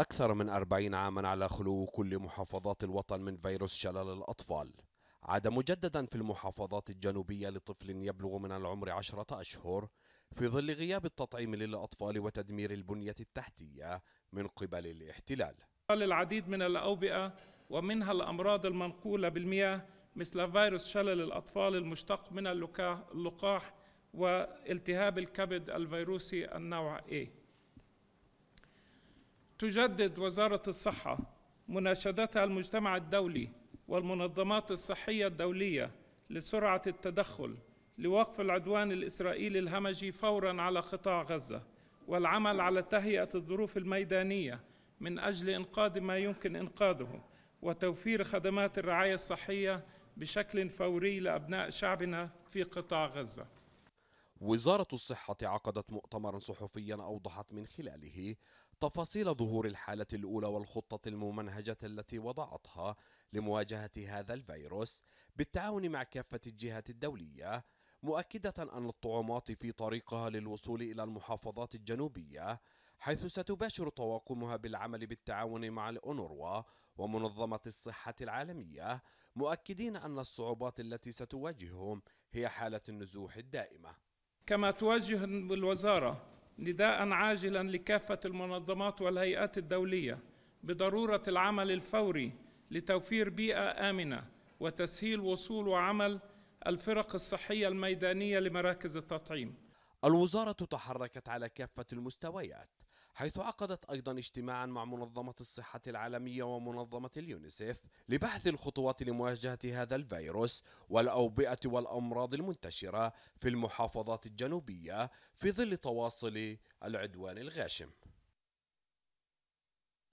أكثر من أربعين عاما على خلو كل محافظات الوطن من فيروس شلل الأطفال عاد مجددا في المحافظات الجنوبية لطفل يبلغ من العمر عشرة أشهر في ظل غياب التطعيم للأطفال وتدمير البنية التحتية من قبل الاحتلال العديد من الأوبئة ومنها الأمراض المنقولة بالمياه مثل فيروس شلل الأطفال المشتق من اللقاح والتهاب الكبد الفيروسي النوع A تجدد وزارة الصحة مناشدتها المجتمع الدولي والمنظمات الصحية الدولية لسرعة التدخل لوقف العدوان الإسرائيلي الهمجي فوراً على قطاع غزة والعمل على تهيئة الظروف الميدانية من أجل إنقاذ ما يمكن إنقاذه وتوفير خدمات الرعاية الصحية بشكل فوري لأبناء شعبنا في قطاع غزة وزارة الصحة عقدت مؤتمرا صحفيا أوضحت من خلاله تفاصيل ظهور الحالة الأولى والخطة الممنهجة التي وضعتها لمواجهة هذا الفيروس بالتعاون مع كافة الجهات الدولية مؤكدة أن الطعومات في طريقها للوصول إلى المحافظات الجنوبية حيث ستباشر طواقمها بالعمل بالتعاون مع الأونروا ومنظمة الصحة العالمية مؤكدين أن الصعوبات التي ستواجههم هي حالة النزوح الدائمة كما توجه الوزارة نداء عاجلا لكافة المنظمات والهيئات الدولية بضرورة العمل الفوري لتوفير بيئة آمنة وتسهيل وصول وعمل الفرق الصحية الميدانية لمراكز التطعيم الوزارة تحركت على كافة المستويات حيث عقدت أيضا اجتماعا مع منظمة الصحة العالمية ومنظمة اليونيسيف لبحث الخطوات لمواجهة هذا الفيروس والأوبئة والأمراض المنتشرة في المحافظات الجنوبية في ظل تواصل العدوان الغاشم